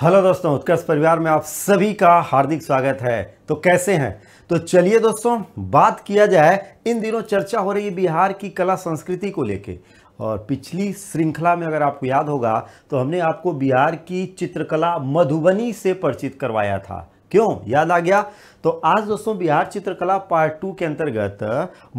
hello दोस्तों उत्कर्ष परिवार में आप सभी का हार्दिक स्वागत है तो कैसे हैं तो चलिए दोस्तों बात किया जाए इन दिनों चर्चा हो रही है बिहार की कला संस्कृति को लेके और पिछली श्रृंखला में अगर आपको याद होगा तो हमने आपको बिहार की चित्रकला मधुबनी से परिचित करवाया था क्यों याद आ गया तो आज दोस्तों बिहार चित्रकला पार्ट टू के अंतर्गत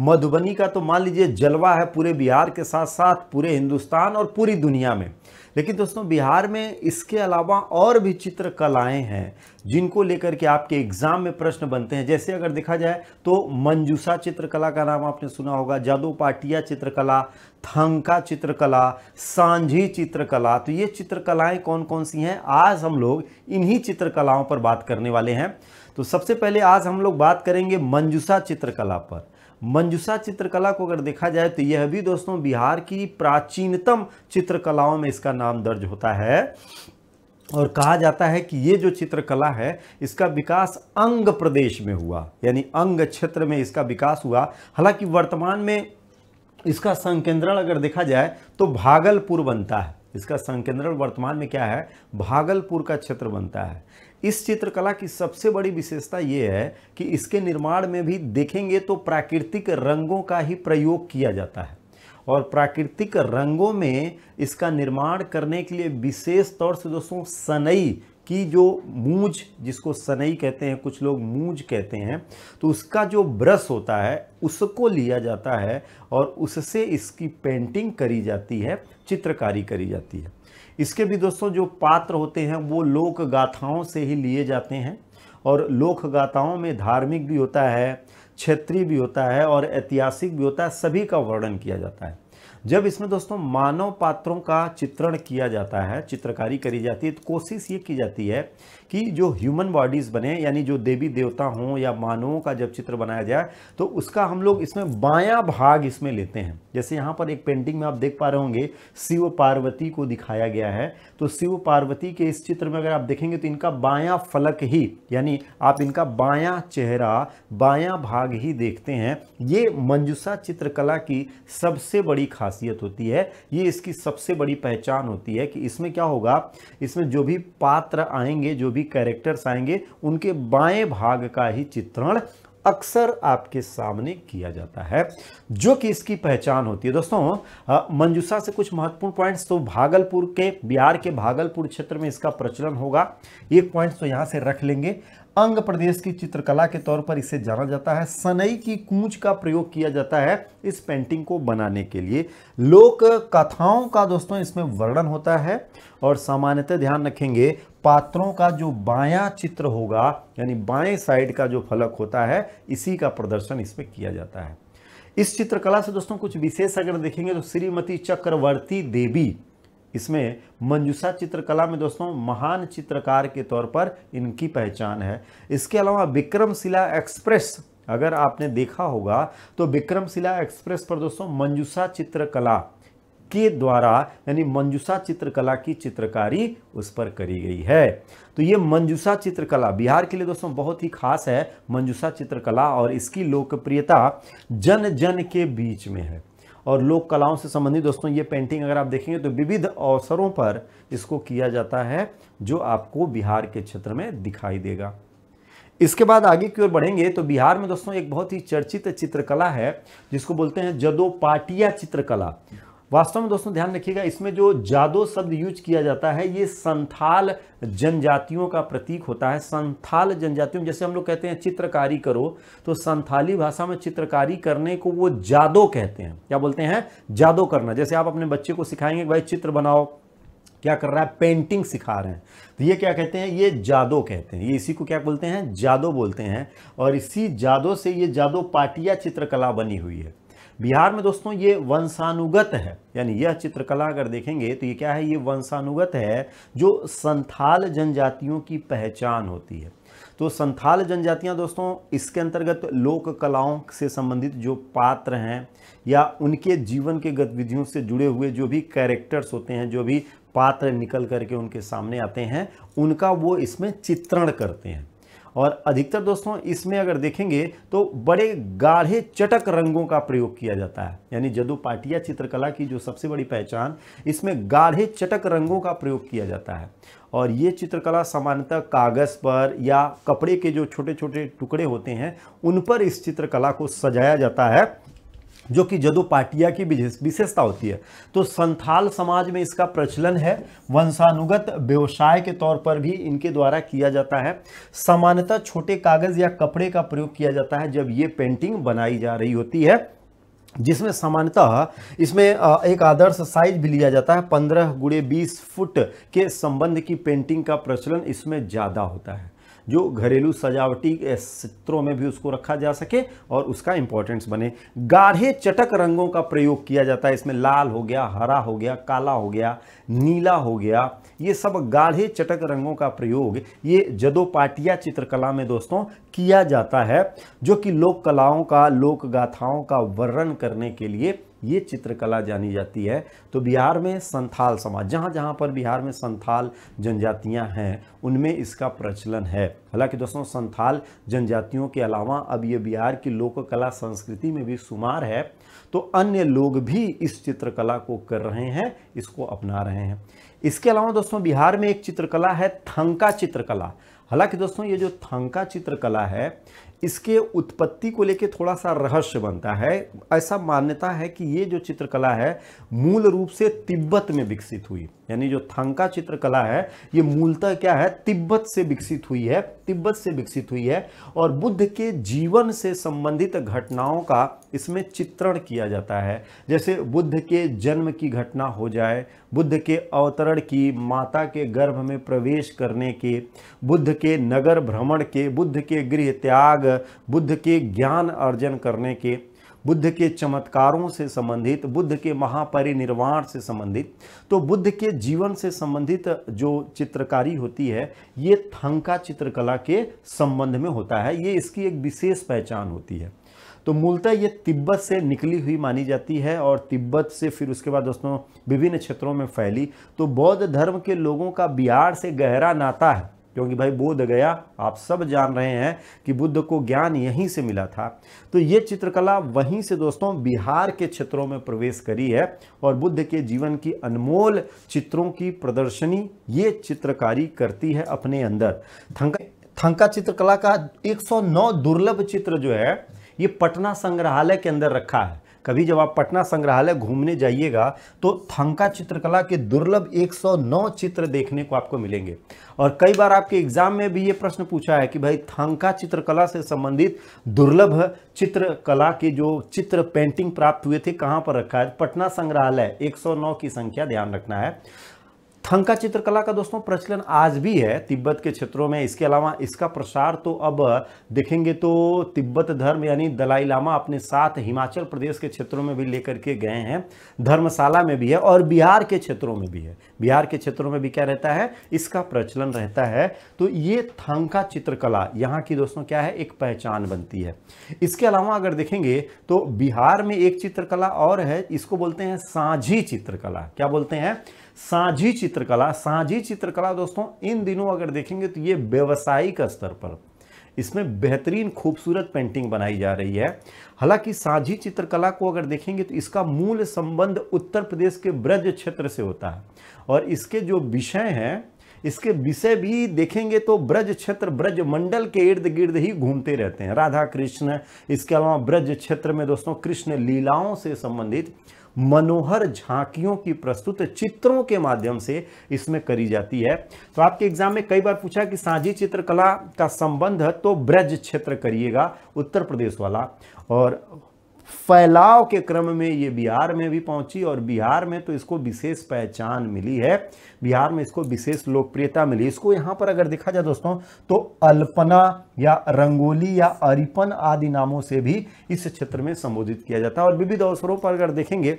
मधुबनी का तो मान लीजिए जलवा है पूरे बिहार के साथ साथ पूरे हिंदुस्तान और पूरी दुनिया में लेकिन दोस्तों बिहार में इसके अलावा और भी चित्रकलाएं हैं जिनको लेकर के आपके एग्ज़ाम में प्रश्न बनते हैं जैसे अगर देखा जाए तो मंजूसा चित्रकला का नाम आपने सुना होगा जादू पाटिया चित्रकला थंका चित्रकला सांझी चित्रकला तो ये चित्रकलाएं कौन कौन सी हैं आज हम लोग इन्हीं चित्रकलाओं पर बात करने वाले हैं तो सबसे पहले आज हम लोग बात करेंगे मंजूसा चित्रकला पर मंजुषा चित्रकला को अगर देखा जाए तो यह भी दोस्तों बिहार की प्राचीनतम चित्रकलाओं में इसका नाम दर्ज होता है और कहा जाता है कि ये जो चित्रकला है इसका विकास अंग प्रदेश में हुआ यानी अंग क्षेत्र में इसका विकास हुआ हालांकि वर्तमान में इसका संकेंद्रण अगर देखा जाए तो भागलपुर बनता है इसका संकेंद्रण वर्तमान में क्या है भागलपुर का क्षेत्र बनता है इस चित्रकला की सबसे बड़ी विशेषता ये है कि इसके निर्माण में भी देखेंगे तो प्राकृतिक रंगों का ही प्रयोग किया जाता है और प्राकृतिक रंगों में इसका निर्माण करने के लिए विशेष तौर से दोस्तों सनई की जो मूझ जिसको सनई कहते हैं कुछ लोग मूज कहते हैं तो उसका जो ब्रश होता है उसको लिया जाता है और उससे इसकी पेंटिंग करी जाती है चित्रकारी करी जाती है इसके भी दोस्तों जो पात्र होते हैं वो लोक गाथाओं से ही लिए जाते हैं और लोक गाथाओं में धार्मिक भी होता है क्षेत्रीय भी होता है और ऐतिहासिक भी होता है सभी का वर्णन किया जाता है जब इसमें दोस्तों मानव पात्रों का चित्रण किया जाता है चित्रकारी करी जाती है तो कोशिश ये की जाती है कि जो ह्यूमन बॉडीज़ बने यानी जो देवी देवता हों या मानवों का जब चित्र बनाया जाए तो उसका हम लोग इसमें बायां भाग इसमें लेते हैं जैसे यहाँ पर एक पेंटिंग में आप देख पा रहे होंगे शिव पार्वती को दिखाया गया है तो शिव पार्वती के इस चित्र में अगर आप देखेंगे तो इनका बायां फलक ही यानी आप इनका बायां चेहरा बायां भाग ही देखते हैं ये मंजूसा चित्रकला की सबसे बड़ी खासियत होती है ये इसकी सबसे बड़ी पहचान होती है कि इसमें क्या होगा इसमें जो भी पात्र आएंगे जो भी कैरेक्टर्स आएंगे उनके बाएं भाग का ही चित्रण अक्सर आपके सामने किया जाता है जो कि इसकी पहचान होती है दोस्तों मंजूसा से कुछ महत्वपूर्ण पॉइंट्स तो भागलपुर के बिहार के भागलपुर क्षेत्र में इसका प्रचलन होगा एक पॉइंट तो यहाँ से रख लेंगे अंग प्रदेश की चित्रकला के तौर पर इसे जाना जाता है सनई की कूंच का प्रयोग किया जाता है इस पेंटिंग को बनाने के लिए लोक कथाओं का दोस्तों इसमें वर्णन होता है और सामान्यतः ध्यान रखेंगे पात्रों का जो बायां चित्र होगा यानी बाएं साइड का जो फलक होता है इसी का प्रदर्शन इसमें किया जाता है इस चित्रकला से दोस्तों कुछ विशेष अगर देखेंगे तो श्रीमती चक्रवर्ती देवी इसमें मंजूषा चित्रकला में दोस्तों महान चित्रकार के तौर पर इनकी पहचान है इसके अलावा विक्रमशिला एक्सप्रेस अगर आपने देखा होगा तो विक्रमशिला एक्सप्रेस पर दोस्तों मंजूषा चित्रकला के द्वारा यानी मंजूषा चित्रकला की चित्रकारी उस पर करी गई है तो ये मंजूषा चित्रकला बिहार के लिए दोस्तों बहुत ही खास है मंजूषा चित्रकला और इसकी लोकप्रियता जन जन के बीच में है और लोक कलाओं से संबंधित दोस्तों ये पेंटिंग अगर आप देखेंगे तो विविध अवसरों पर इसको किया जाता है जो आपको बिहार के क्षेत्र में दिखाई देगा इसके बाद आगे की ओर बढ़ेंगे तो बिहार में दोस्तों एक बहुत ही चर्चित चित्रकला है जिसको बोलते हैं जदोपाटिया चित्रकला वास्तव में दोस्तों ध्यान रखिएगा इसमें जो जादो शब्द यूज किया जाता है ये संथाल जनजातियों का प्रतीक होता है संथाल जनजातियों जैसे हम लोग कहते हैं चित्रकारी करो तो संथाली भाषा में चित्रकारी करने को वो जादो कहते हैं क्या बोलते हैं जादो करना जैसे आप अपने बच्चे को सिखाएंगे भाई चित्र बनाओ क्या कर रहा है पेंटिंग सिखा रहे हैं तो ये क्या कहते हैं ये जादो कहते हैं ये इसी को क्या बोलते हैं जादो बोलते हैं और इसी जादो से ये जादो पाटिया चित्रकला बनी हुई है बिहार में दोस्तों ये वंशानुगत है यानी यह चित्रकला अगर देखेंगे तो ये क्या है ये वंशानुगत है जो संथाल जनजातियों की पहचान होती है तो संथाल जनजातियां दोस्तों इसके अंतर्गत लोक कलाओं से संबंधित जो पात्र हैं या उनके जीवन के गतिविधियों से जुड़े हुए जो भी कैरेक्टर्स होते हैं जो भी पात्र निकल करके उनके सामने आते हैं उनका वो इसमें चित्रण करते हैं और अधिकतर दोस्तों इसमें अगर देखेंगे तो बड़े गाढ़े चटक रंगों का प्रयोग किया जाता है यानी जदोपाटिया चित्रकला की जो सबसे बड़ी पहचान इसमें गाढ़े चटक रंगों का प्रयोग किया जाता है और ये चित्रकला सामान्यतः कागज़ पर या कपड़े के जो छोटे छोटे टुकड़े होते हैं उन पर इस चित्रकला को सजाया जाता है जो कि जदो पाटिया की विशेषता होती है तो संथाल समाज में इसका प्रचलन है वंशानुगत व्यवसाय के तौर पर भी इनके द्वारा किया जाता है सामान्यतः छोटे कागज़ या कपड़े का प्रयोग किया जाता है जब ये पेंटिंग बनाई जा रही होती है जिसमें सामान्यतः इसमें एक आदर्श साइज भी लिया जाता है पंद्रह गुड़े बीस फुट के संबंध की पेंटिंग का प्रचलन इसमें ज़्यादा होता है जो घरेलू सजावटी चित्रों में भी उसको रखा जा सके और उसका इंपॉर्टेंस बने गाढ़े चटक रंगों का प्रयोग किया जाता है इसमें लाल हो गया हरा हो गया काला हो गया नीला हो गया ये सब गाढ़े चटक रंगों का प्रयोग ये जदोपाटिया चित्रकला में दोस्तों किया जाता है जो कि लोक कलाओं का लोक गाथाओं का वर्णन करने के लिए ये चित्रकला जानी जाती है तो बिहार में संथाल समाज जहाँ जहाँ पर बिहार में संथाल जनजातियाँ हैं उनमें इसका प्रचलन है हालांकि दोस्तों संथाल जनजातियों के अलावा अब ये बिहार की लोक कला संस्कृति में भी शुमार है तो अन्य लोग भी इस चित्रकला को कर रहे हैं इसको अपना रहे हैं इसके अलावा दोस्तों बिहार में एक चित्रकला है थंका चित्रकला हालांकि दोस्तों ये जो थंका चित्रकला है इसके उत्पत्ति को लेके थोड़ा सा रहस्य बनता है ऐसा मान्यता है कि ये जो चित्रकला है मूल रूप से तिब्बत में विकसित हुई यानी जो थांका चित्रकला है ये मूलतः क्या है तिब्बत से विकसित हुई है तिब्बत से विकसित हुई है और बुद्ध के जीवन से संबंधित घटनाओं का इसमें चित्रण किया जाता है जैसे बुद्ध के जन्म की घटना हो जाए बुद्ध के अवतरण की माता के गर्भ में प्रवेश करने के बुद्ध के नगर भ्रमण के बुद्ध के गृह त्याग बुद्ध के ज्ञान अर्जन करने के बुद्ध के चमत्कारों से संबंधित बुद्ध के महापरिनिर्वाण से संबंधित तो बुद्ध के जीवन से संबंधित जो चित्रकारी होती है ये थंका चित्रकला के संबंध में होता है ये इसकी एक विशेष पहचान होती है तो मूलतः ये तिब्बत से निकली हुई मानी जाती है और तिब्बत से फिर उसके बाद दोस्तों विभिन्न क्षेत्रों में फैली तो बौद्ध धर्म के लोगों का बिहार से गहरा नाता है क्योंकि भाई बोध गया आप सब जान रहे हैं कि बुद्ध को ज्ञान यहीं से मिला था तो ये चित्रकला वहीं से दोस्तों बिहार के क्षेत्रों में प्रवेश करी है और बुद्ध के जीवन की अनमोल चित्रों की प्रदर्शनी ये चित्रकारी करती है अपने अंदर थंका थंका चित्रकला का 109 दुर्लभ चित्र जो है ये पटना संग्रहालय के अंदर रखा है कभी जब आप पटना संग्रहालय घूमने जाइएगा तो थंका चित्रकला के दुर्लभ 109 चित्र देखने को आपको मिलेंगे और कई बार आपके एग्जाम में भी ये प्रश्न पूछा है कि भाई थंका चित्रकला से संबंधित दुर्लभ चित्रकला के जो चित्र पेंटिंग प्राप्त हुए थे कहाँ पर रखा है पटना संग्रहालय एक की संख्या ध्यान रखना है थंका चित्रकला का दोस्तों प्रचलन आज भी है तिब्बत के क्षेत्रों में इसके अलावा इसका प्रसार तो अब देखेंगे तो तिब्बत धर्म यानी दलाई लामा अपने साथ हिमाचल प्रदेश के क्षेत्रों में भी लेकर के गए हैं धर्मशाला में भी है और बिहार के क्षेत्रों में भी है बिहार के क्षेत्रों में भी क्या रहता है इसका प्रचलन रहता है तो ये थंका चित्रकला यहाँ की दोस्तों क्या है एक पहचान बनती है इसके अलावा अगर देखेंगे तो बिहार में एक चित्रकला और है इसको बोलते हैं साझी चित्रकला क्या बोलते हैं साझी चित्रकला साझी चित्रकला दोस्तों इन दिनों अगर देखेंगे तो ये व्यवसायिक स्तर पर इसमें बेहतरीन खूबसूरत पेंटिंग बनाई जा रही है हालांकि साझी चित्रकला को अगर देखेंगे तो इसका मूल संबंध उत्तर प्रदेश के ब्रज क्षेत्र से होता है और इसके जो विषय हैं इसके विषय भी देखेंगे तो ब्रज क्षेत्र ब्रज मंडल के इर्द गिर्द ही घूमते रहते हैं राधा कृष्ण इसके अलावा ब्रज क्षेत्र में दोस्तों कृष्ण लीलाओं से संबंधित मनोहर झांकियों की प्रस्तुत चित्रों के माध्यम से इसमें करी जाती है तो आपके एग्जाम में कई बार पूछा कि सांझी चित्रकला का संबंध तो ब्रज क्षेत्र करिएगा उत्तर प्रदेश वाला और फैलाव के क्रम में ये बिहार में भी पहुंची और बिहार में तो इसको विशेष पहचान मिली है बिहार में इसको विशेष लोकप्रियता मिली इसको यहाँ पर अगर देखा जाए दोस्तों तो अल्पना या रंगोली या अरिपन आदि नामों से भी इस क्षेत्र में संबोधित किया जाता है और विविध अवसरों पर अगर देखेंगे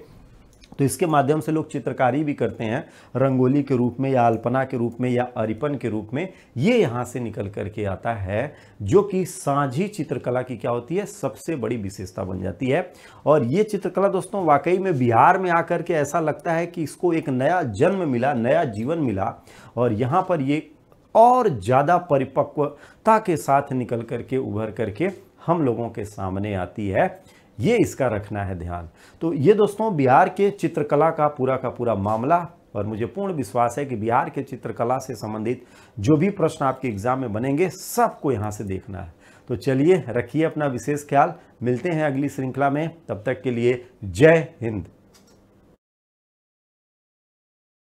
तो इसके माध्यम से लोग चित्रकारी भी करते हैं रंगोली के रूप में या अल्पना के रूप में या अरिपन के रूप में ये यहाँ से निकल करके आता है जो कि साझी चित्रकला की क्या होती है सबसे बड़ी विशेषता बन जाती है और ये चित्रकला दोस्तों वाकई में बिहार में आकर के ऐसा लगता है कि इसको एक नया जन्म मिला नया जीवन मिला और यहाँ पर ये और ज़्यादा परिपक्वता के साथ निकल करके उभर करके हम लोगों के सामने आती है ये इसका रखना है ध्यान तो ये दोस्तों बिहार के चित्रकला का पूरा का पूरा मामला और मुझे पूर्ण विश्वास है कि बिहार के चित्रकला से संबंधित जो भी प्रश्न आपके एग्जाम में बनेंगे सबको यहाँ से देखना है तो चलिए रखिए अपना विशेष ख्याल मिलते हैं अगली श्रृंखला में तब तक के लिए जय हिंद